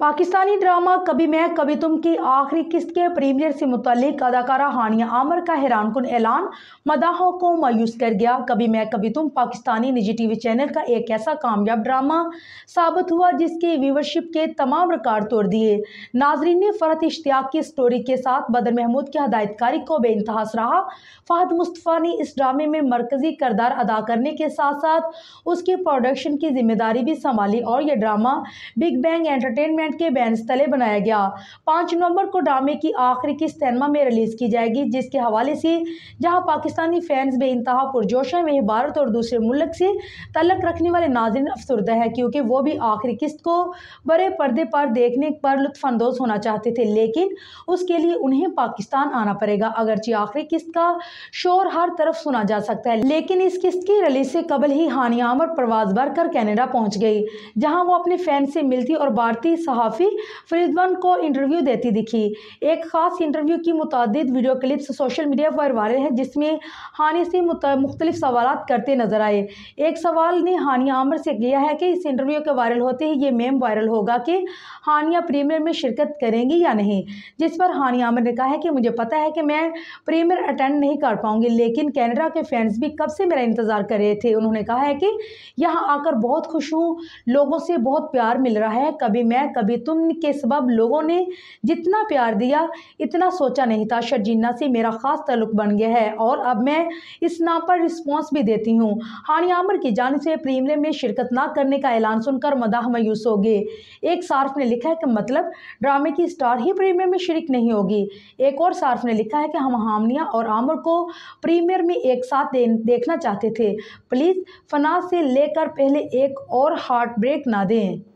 Pakistani drama कभी मैं कभी तुम की आखिरी किस्त के प्रीमियर से मुतलिक अदाकारा हानिया आमर का हैरान कन ऐलान मदाहों को मायूस कर गया कभी मैं कभी तुम पाकिस्तानी निजी टी वी चैनल का एक ऐसा कामयाब ड्रामा साबित हुआ जिसके व्यूवरशिप के तमाम रिकॉर्ड तोड़ दिए नाजरीन ने फरत इश्तियाक की स्टोरी के साथ बदर महमूद की हदायतकारी को बेानतहास रहा फहद मुस्तफ़ा ने इस ड्रामे में मरकजी करदार अदा करने के साथ साथ उसकी प्रोडक्शन की जिम्मेदारी भी संभाली और यह drama big bang entertainment parliament के बैनस तले बनाया गया पाँच नवंबर को ड्रामे की आखिरी की सैनमा में रिलीज़ की जाएगी जिसके हवाले से जहाँ पाकिस्तानी फैंस बे इंतहा पुरजोश हैं वहीं भारत और दूसरे मुल्क से तलक रखने वाले नाजरन अफसरदा है क्योंकि वो भी आखिरी किस्त को बड़े पर्दे पर देखने पर लुफानंदोज होना चाहते थे लेकिन उसके लिए उन्हें पाकिस्तान आना पड़ेगा अगरचे आखिरी किस्त का शोर हर तरफ सुना जा सकता है लेकिन इस किस्त की रिलीज से कबल ही हानियामर परवाज भर कर कैनेडा पहुंच गई जहां वो अपने फैन से मिलती और भारतीय सहाफ़ी फरीदवन को इंटरव्यू देती दिखी एक ख़ास इंटरव्यू की मुतद वीडियो क्लिप्स सोशल मीडिया पर वायरल हैं जिसमें हानि से मुख्तलिफ सवाल करते नजर आए एक सवाल ने हानिया आमर से किया है कि इस इंटरव्यू के वायरल होते ही ये मेम वायरल होगा कि हानिया प्रीमियर में शिरकत करेंगी या नहीं जिस पर हानिया आमर ने कहा है कि मुझे पता है कि मैं प्रीमियर अटेंड नहीं कर पाऊंगी लेकिन कैनेडा के फैंस भी कब से मेरा इंतज़ार कर रहे थे उन्होंने कहा है कि यहाँ आकर बहुत खुश हूँ लोगों से बहुत प्यार मिल रहा है कभी मैं कभी कभी तुम के सबब लोगों ने जितना प्यार दिया इतना सोचा नहीं था शर्जीना से मेरा ख़ास तल्लुक बन गया है और अब मैं इस नाम पर रिस्पॉन्स भी देती हूँ हानि आमर की जान से प्रीमरे में शिरकत ना करने का ऐलान सुनकर मदाह मायूस हो गए एक सार्फ ने लिखा है कि मतलब ड्रामे की स्टार ही प्रीमियर में शर्क नहीं होगी एक और सार्फ ने लिखा है कि हम हामनिया और आमर को प्रीमियर में एक साथ देखना चाहते थे प्लीज़ फना से लेकर पहले एक और हार्ट ब्रेक ना दें